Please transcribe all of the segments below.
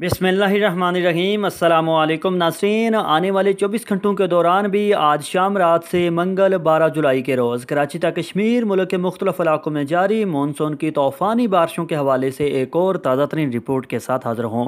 बिसमीम अल्लाम नासरीन आने वाले 24 घंटों के दौरान भी आज शाम रात से मंगल 12 जुलाई के रोज़ कराची तक कश्मीर मुल्क के मुख्तलिफ इलाकों में जारी मानसून की तूफ़ानी बारिशों के हवाले से एक और ताज़ा तरीन रिपोर्ट के साथ हाजिर हों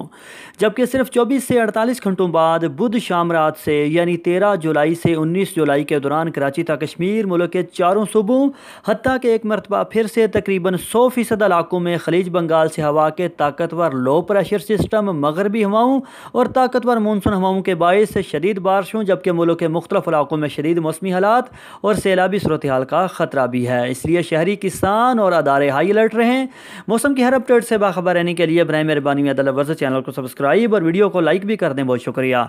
जबकि सिर्फ 24 से 48 घंटों बाद बुध शाम रात से यानी तेरह जुलाई से उन्नीस जुलाई के दौरान कराची तक कश्मीर मुल्क के चारों सूबों हती के एक मरतबा फिर से तकरीबन सौ फ़ीसद इलाकों में खलीज बंगाल से हवा के ताकतवर लो प्रेशर सिस्टम मगरबी हवाओं और ताकतवर मानसून हवाओं के बायस से शदीद बारिशों जबकि मुल्क के मुख्तफ इलाकों में शदीद मौसमी हालात और सैलाबी सूरत हाल का ख़तरा भी है इसलिए शहरी किसान और अदारे हाई अलर्ट रहें मौसम की हर अपडेट से बाखबर रहने के लिए बरए मेहरबानी अदल चैनल को सब्सक्राइब और वीडियो को लाइक भी कर दें बहुत शुक्रिया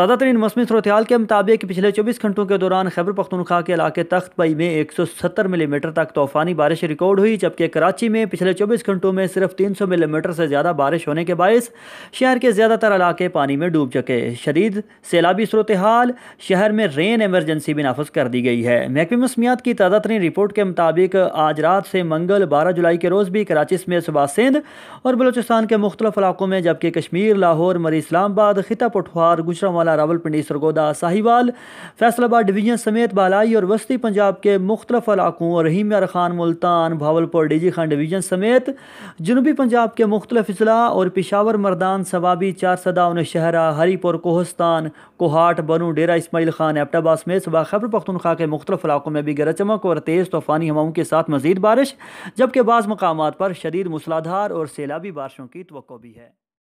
ताज़ा तरीन मौसमी सूरत हाल के मुताबिक पिछले चौबीस घंटों के दौरान खैबर पख्तनखा के इलाके तख्त पई में एक सौ सत्तर मिलीमीटर तक तूफानी बारिश रिकॉर्ड हुई जबकि कराची में पिछले चौबीस घंटों में सिर्फ तीन सौ मिलीमीटर से ज़्यादा बारिश होने के बायस शहर के ज़्यादातर इलाके पानी में डूब चुके शदीद सैलाबी सूरत हाल शहर में रेन एमरजेंसी भी नाफज कर दी गई है महकमे मौसमियात की ताज़ा तरीन रिपोर्ट के मुताबिक आज रात से मंगल बारह जुलाई के रोज़ भी कराची समेत सुबह सिंध और बलोचिस्तान के मुख्तलिफ इलाकों में जबकि कश्मीर लाहौर मरी इस्लामाबाद खिता पटवार गुजरावाला रावलपिंडी सरगोदा साहिवाल फैसलाबाद डिवीजन समेत बालाई और वस्ती पंजाब के मुख्तलिफ इलाकों और Rahimyar Khan Multan Bahawalpur D G Khan division समेत जनूबी पंजाब के मुख्तलिफ अजला और पिशावर मरदान खान सवाबी चार सदा उन शहरा हरीपुर कोहस्तान कोहाट बनू डेरा इसमाइल खान एबटाबास में सुबह खबर पख्तनखा के मुख्तलिफ इलाकों में भी गरज चमक और तेज़ तूफ़ानी हवाओं के साथ मजीद बारिश जबकि बाज़ मकाम पर शदीद मूसलाधार और सैलाबी बारिशों की तो भी है